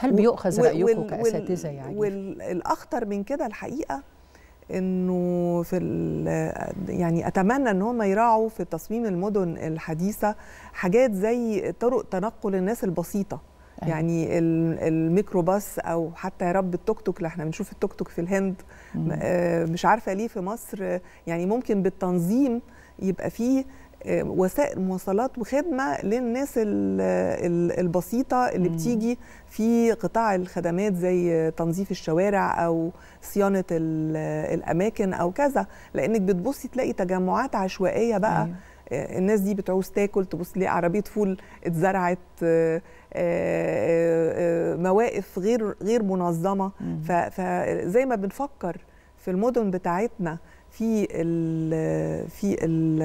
هل بيؤخذ رايكم كاساتذه يعني والاخطر من كده الحقيقه انه في يعني اتمنى ان هم يراعوا في تصميم المدن الحديثه حاجات زي طرق تنقل الناس البسيطه أيوة. يعني الميكروباص او حتى يا رب التوك توك اللي احنا بنشوف التوك توك في الهند آه، مش عارفه ليه في مصر يعني ممكن بالتنظيم يبقى فيه آه، وسائل مواصلات وخدمه للناس البسيطه اللي بتيجي في قطاع الخدمات زي تنظيف الشوارع او صيانه الاماكن او كذا لانك بتبصي تلاقي تجمعات عشوائيه بقى آه، الناس دي بتعوز تاكل تبص لي عربيه فول اتزرعت آه، مواقف غير غير منظمه فزي ما بنفكر في المدن بتاعتنا في ال في الـ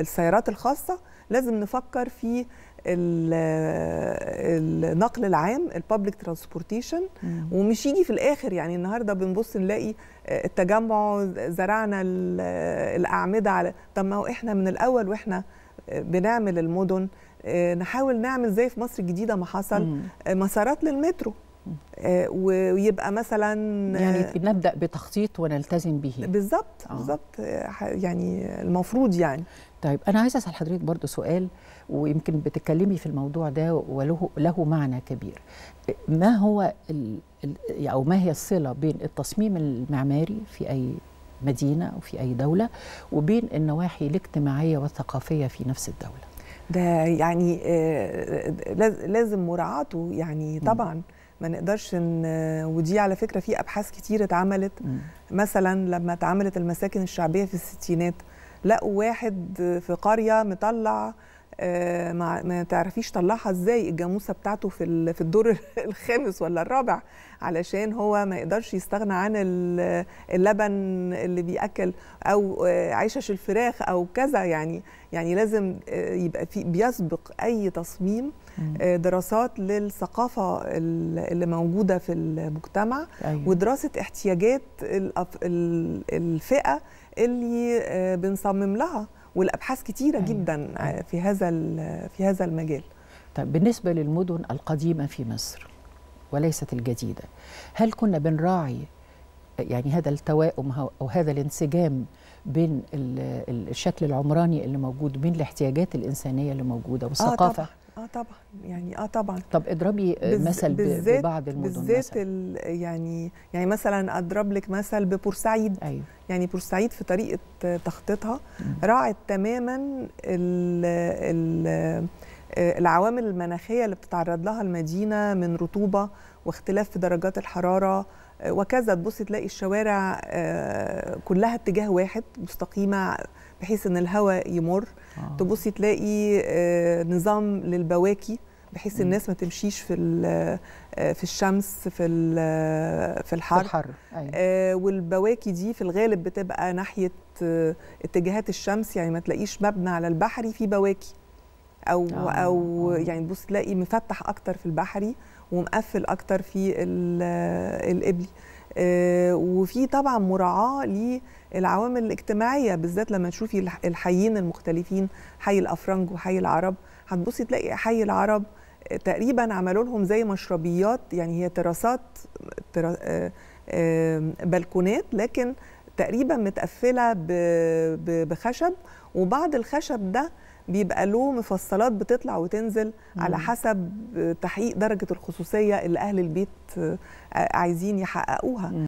السيارات الخاصه لازم نفكر في النقل العام الببليك ترانسبورتيشن ومش يجي في الاخر يعني النهارده بنبص نلاقي التجمع زرعنا الاعمده على طب ما هو احنا من الاول واحنا بنعمل المدن آه، نحاول نعمل زي في مصر الجديده ما حصل آه، مسارات للمترو آه، ويبقى مثلا يعني آه، نبدا بتخطيط ونلتزم به بالظبط آه. بالظبط يعني المفروض يعني طيب انا عايزه اسال حضرتك برضو سؤال ويمكن بتتكلمي في الموضوع ده وله له معنى كبير ما هو ال ال او ما هي الصله بين التصميم المعماري في اي مدينه او في اي دوله وبين النواحي الاجتماعيه والثقافيه في نفس الدوله ده يعني لازم مراعاته يعني طبعا م. ما نقدرش ان ودي على فكره في ابحاث كتير اتعملت مثلا لما اتعملت المساكن الشعبيه في الستينات لقوا واحد في قريه مطلع آه، ما ما تعرفيش طلعها ازاي الجاموسه بتاعته في في الدور الخامس ولا الرابع علشان هو ما يقدرش يستغنى عن اللبن اللي بياكل او آه، عشش الفراخ او كذا يعني يعني لازم آه، يبقى في بيسبق اي تصميم دراسات للثقافه اللي موجوده في المجتمع أيوة. ودراسه احتياجات الفئه اللي بنصمم لها والابحاث كتيره أيوة. جدا أيوة. في هذا في هذا المجال طيب بالنسبه للمدن القديمه في مصر وليست الجديده هل كنا بنراعي يعني هذا التوائم او هذا الانسجام بين الشكل العمراني اللي موجود بين الاحتياجات الانسانيه اللي موجوده آه، والثقافه آه اه طبعا يعني اه طبعا طب اضربي آه، بز مثل بالزيت ببعض المدن بالذات يعني يعني مثلا اضرب لك مثل ببورسعيد أيوه. يعني بورسعيد في طريقه تخطيطها راعت تماما ال ال آه، العوامل المناخيه اللي بتتعرض لها المدينه من رطوبه واختلاف في درجات الحراره وكذا تبص تلاقي الشوارع آه، كلها اتجاه واحد مستقيمه بحيث ان الهواء يمر آه. تبصي تلاقي آه، نظام للبواكي بحيث الناس ما تمشيش في آه، في الشمس في في الحر, في الحر. أيوة. والبواكي دي في الغالب بتبقى ناحيه اتجاهات الشمس يعني ما تلاقيش مبنى على البحري في بواكي او أوه. او آه. يعني تبص تلاقي مفتح اكتر في البحري ومقفل اكتر في آه، الابلي آه، وفي طبعا مراعاه للعوامل الاجتماعيه بالذات لما تشوفي الحيين المختلفين حي الافرنج وحي العرب هتبصي تلاقي حي العرب تقريبا عملوا لهم زي مشربيات يعني هي تراسات بلكونات لكن تقريبا متقفله بخشب وبعض الخشب ده بيبقى له مفصلات بتطلع وتنزل مم. على حسب تحقيق درجه الخصوصيه اللي اهل البيت آه، عايزين يحققوها مم.